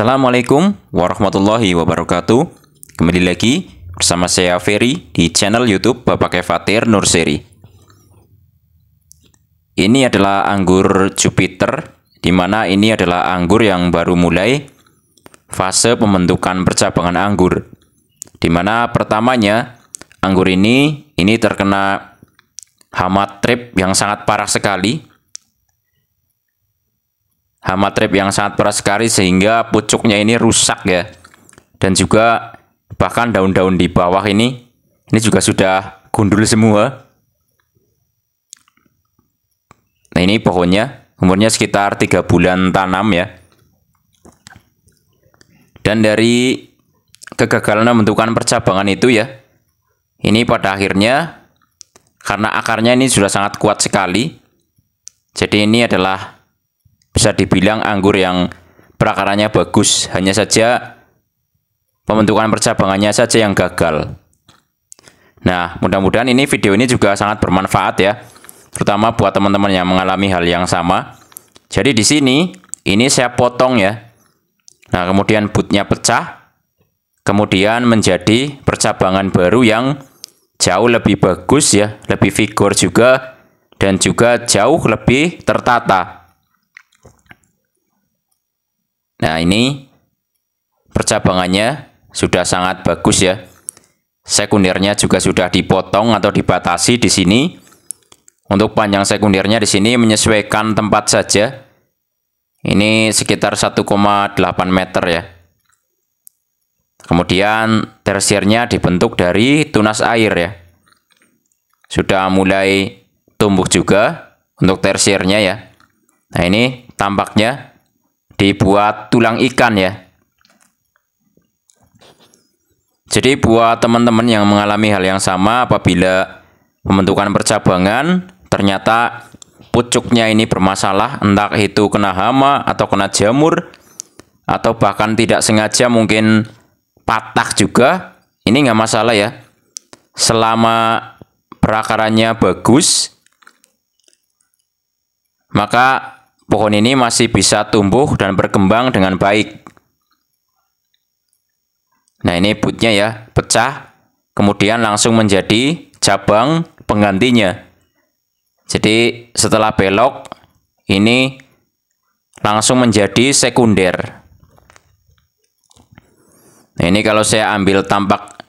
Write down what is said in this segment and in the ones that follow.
Assalamualaikum warahmatullahi wabarakatuh. Kembali lagi bersama saya Ferry di channel YouTube Bapak Kefatir Nurseri. Ini adalah anggur Jupiter, di mana ini adalah anggur yang baru mulai fase pembentukan percabangan anggur. Di mana pertamanya anggur ini ini terkena hama trip yang sangat parah sekali hama trip yang sangat keras sekali sehingga pucuknya ini rusak ya. Dan juga bahkan daun-daun di bawah ini ini juga sudah gundul semua. Nah, ini pohonnya umurnya sekitar tiga bulan tanam ya. Dan dari kegagalan membentukkan percabangan itu ya, ini pada akhirnya karena akarnya ini sudah sangat kuat sekali. Jadi ini adalah bisa dibilang anggur yang perakarannya bagus, hanya saja pembentukan percabangannya saja yang gagal. Nah, mudah-mudahan ini video ini juga sangat bermanfaat ya, terutama buat teman-teman yang mengalami hal yang sama. Jadi di sini, ini saya potong ya. Nah, kemudian bootnya pecah, kemudian menjadi percabangan baru yang jauh lebih bagus ya, lebih vigor juga, dan juga jauh lebih tertata. Nah, ini percabangannya sudah sangat bagus ya. Sekundernya juga sudah dipotong atau dibatasi di sini. Untuk panjang sekundernya di sini menyesuaikan tempat saja. Ini sekitar 1,8 meter ya. Kemudian tersiernya dibentuk dari tunas air ya. Sudah mulai tumbuh juga untuk tersiernya ya. Nah ini tampaknya dibuat tulang ikan ya. Jadi buat teman-teman yang mengalami hal yang sama apabila pembentukan percabangan ternyata pucuknya ini bermasalah entah itu kena hama atau kena jamur atau bahkan tidak sengaja mungkin patah juga ini nggak masalah ya selama perakarannya bagus maka pohon ini masih bisa tumbuh dan berkembang dengan baik. Nah, ini butnya ya, pecah, kemudian langsung menjadi cabang penggantinya. Jadi, setelah belok, ini langsung menjadi sekunder. Nah, ini kalau saya ambil tampak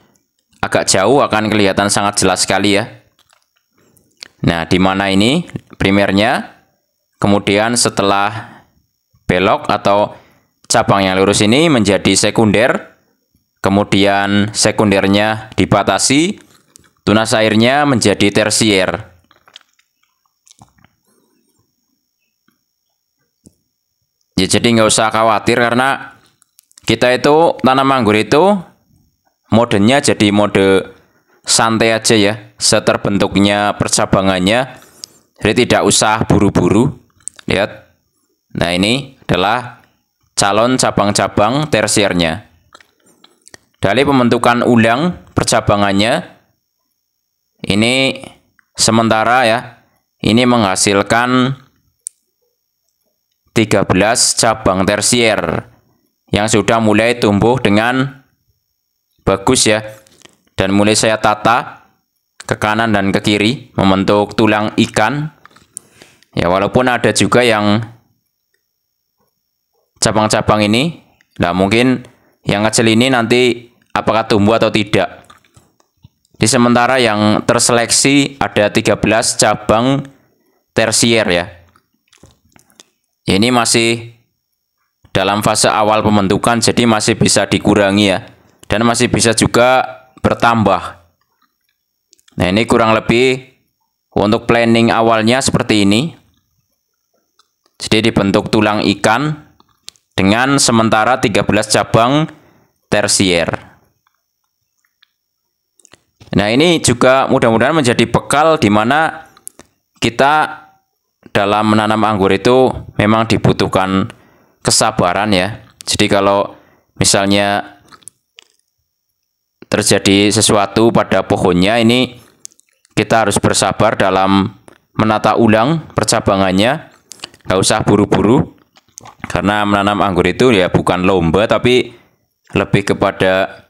agak jauh akan kelihatan sangat jelas sekali ya. Nah, di mana ini primernya? Kemudian setelah belok atau cabang yang lurus ini menjadi sekunder, kemudian sekundernya dibatasi, tunas airnya menjadi tersier. Ya, jadi nggak usah khawatir karena kita itu tanam anggur itu modenya jadi mode santai aja ya, seterbentuknya percabangannya. Jadi tidak usah buru-buru. Lihat. Nah, ini adalah calon cabang-cabang tersiernya. Dari pembentukan ulang percabangannya ini sementara ya. Ini menghasilkan 13 cabang tersier yang sudah mulai tumbuh dengan bagus ya. Dan mulai saya tata ke kanan dan ke kiri membentuk tulang ikan Ya, walaupun ada juga yang cabang-cabang ini, nah mungkin yang kecil ini nanti apakah tumbuh atau tidak. Di sementara yang terseleksi ada 13 cabang tersier ya. ya. Ini masih dalam fase awal pembentukan jadi masih bisa dikurangi ya dan masih bisa juga bertambah. Nah, ini kurang lebih untuk planning awalnya seperti ini. Jadi dibentuk tulang ikan dengan sementara 13 cabang tersier. Nah, ini juga mudah-mudahan menjadi bekal di mana kita dalam menanam anggur itu memang dibutuhkan kesabaran ya. Jadi kalau misalnya terjadi sesuatu pada pohonnya ini kita harus bersabar dalam menata ulang percabangannya nggak usah buru-buru karena menanam anggur itu ya bukan lomba tapi lebih kepada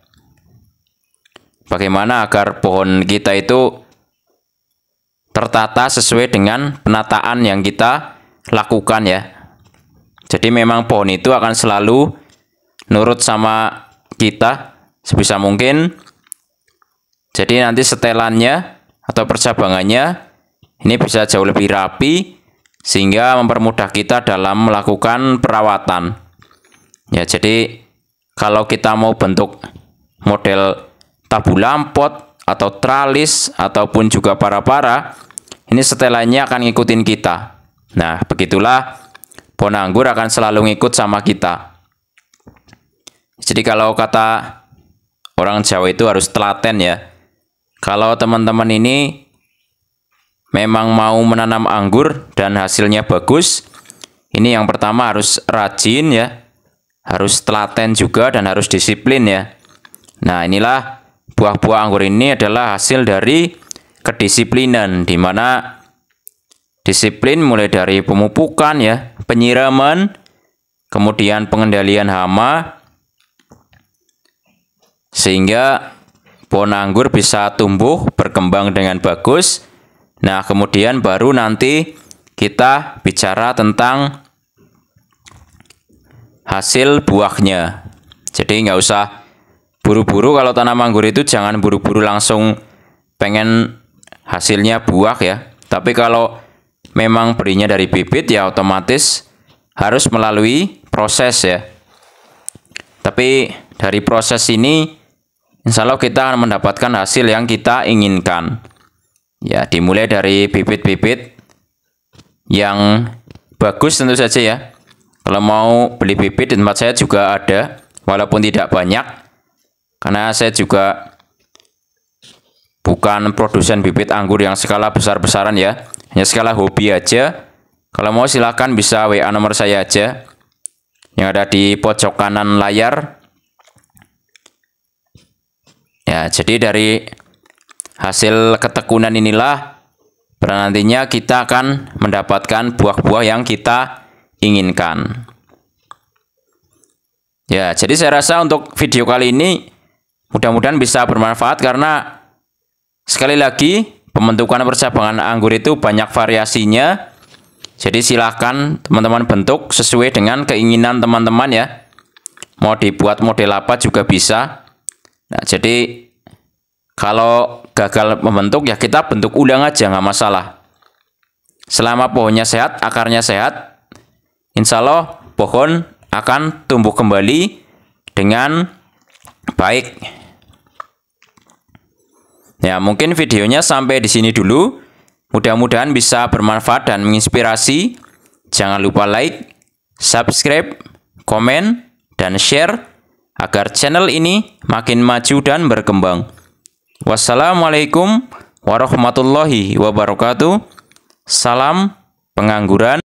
bagaimana agar pohon kita itu tertata sesuai dengan penataan yang kita lakukan ya. Jadi memang pohon itu akan selalu nurut sama kita sebisa mungkin. Jadi nanti setelannya atau percabangannya ini bisa jauh lebih rapi sehingga mempermudah kita dalam melakukan perawatan. Ya, jadi kalau kita mau bentuk model tabu lampot atau tralis ataupun juga para-para, ini setelahnya akan ngikutin kita. Nah, begitulah ponanggur akan selalu ngikut sama kita. Jadi kalau kata orang Jawa itu harus telaten ya. Kalau teman-teman ini memang mau menanam anggur dan hasilnya bagus, ini yang pertama harus rajin ya, harus telaten juga dan harus disiplin ya. Nah inilah buah-buah anggur ini adalah hasil dari kedisiplinan di mana disiplin mulai dari pemupukan ya, penyiraman, kemudian pengendalian hama sehingga pohon anggur bisa tumbuh berkembang dengan bagus Nah, kemudian baru nanti kita bicara tentang hasil buahnya. Jadi nggak usah buru-buru kalau tanam anggur itu jangan buru-buru langsung pengen hasilnya buah ya. Tapi kalau memang berinya dari bibit ya otomatis harus melalui proses ya. Tapi dari proses ini insya Allah kita akan mendapatkan hasil yang kita inginkan. Ya, dimulai dari bibit-bibit yang bagus tentu saja ya. Kalau mau beli bibit di tempat saya juga ada, walaupun tidak banyak. Karena saya juga bukan produsen bibit anggur yang skala besar-besaran ya. Hanya skala hobi aja. Kalau mau silahkan bisa WA nomor saya aja. Yang ada di pojok kanan layar. Ya, jadi dari hasil ketekunan inilah nantinya kita akan mendapatkan buah-buah yang kita inginkan. Ya, jadi saya rasa untuk video kali ini mudah-mudahan bisa bermanfaat karena sekali lagi pembentukan percabangan anggur itu banyak variasinya. Jadi silahkan teman-teman bentuk sesuai dengan keinginan teman-teman ya. Mau dibuat model apa juga bisa. Nah, jadi kalau gagal membentuk ya kita bentuk ulang aja nggak masalah. Selama pohonnya sehat, akarnya sehat, insya Allah pohon akan tumbuh kembali dengan baik. Ya, mungkin videonya sampai di sini dulu. Mudah-mudahan bisa bermanfaat dan menginspirasi. Jangan lupa like, subscribe, komen, dan share agar channel ini makin maju dan berkembang. Wassalamualaikum warahmatullahi wabarakatuh. Salam pengangguran.